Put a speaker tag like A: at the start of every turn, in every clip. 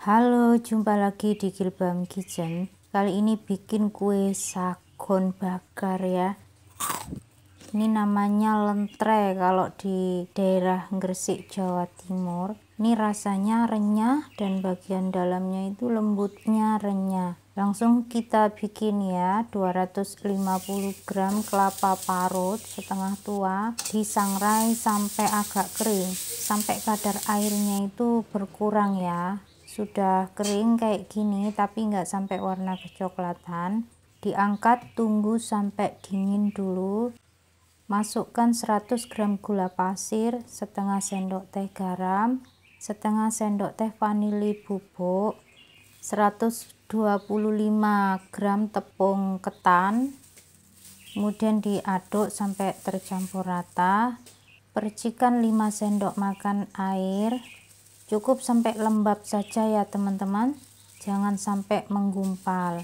A: Halo, jumpa lagi di Gilbam Kitchen. Kali ini bikin kue sagon bakar ya. Ini namanya lentre kalau di daerah Gresik, Jawa Timur. Ini rasanya renyah dan bagian dalamnya itu lembutnya renyah. Langsung kita bikin ya 250 gram kelapa parut setengah tua disangrai sampai agak kering sampai kadar airnya itu berkurang ya sudah kering kayak gini tapi nggak sampai warna kecoklatan diangkat tunggu sampai dingin dulu masukkan 100 gram gula pasir setengah sendok teh garam setengah sendok teh vanili bubuk 125 gram tepung ketan kemudian diaduk sampai tercampur rata percikan 5 sendok makan air cukup sampai lembab saja ya teman-teman jangan sampai menggumpal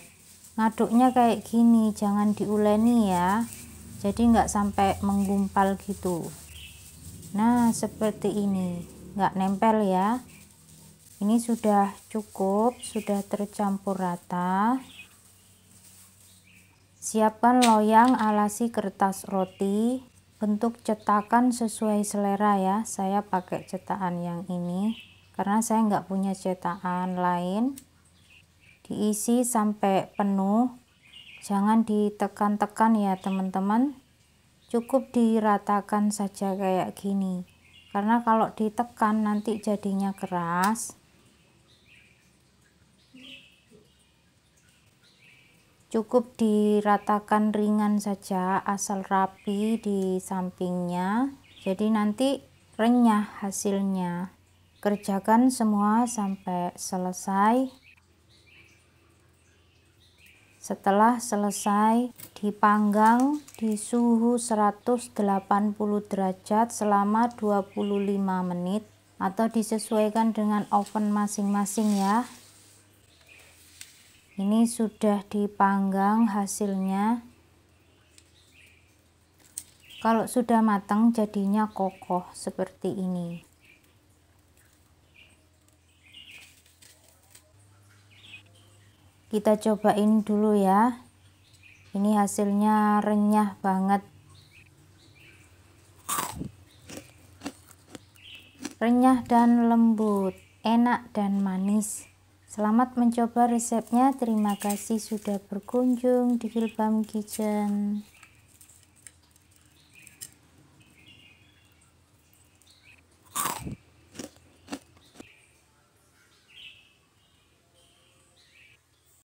A: ngaduknya kayak gini jangan diuleni ya jadi nggak sampai menggumpal gitu nah seperti ini nggak nempel ya ini sudah cukup sudah tercampur rata siapkan loyang alasi kertas roti bentuk cetakan sesuai selera ya saya pakai cetakan yang ini karena saya nggak punya cetakan lain diisi sampai penuh jangan ditekan-tekan ya teman-teman cukup diratakan saja kayak gini karena kalau ditekan nanti jadinya keras cukup diratakan ringan saja asal rapi di sampingnya jadi nanti renyah hasilnya kerjakan semua sampai selesai setelah selesai dipanggang di suhu 180 derajat selama 25 menit atau disesuaikan dengan oven masing-masing ya ini sudah dipanggang hasilnya kalau sudah matang jadinya kokoh seperti ini kita cobain dulu ya ini hasilnya renyah banget renyah dan lembut enak dan manis selamat mencoba resepnya terima kasih sudah berkunjung di Hilbam Kitchen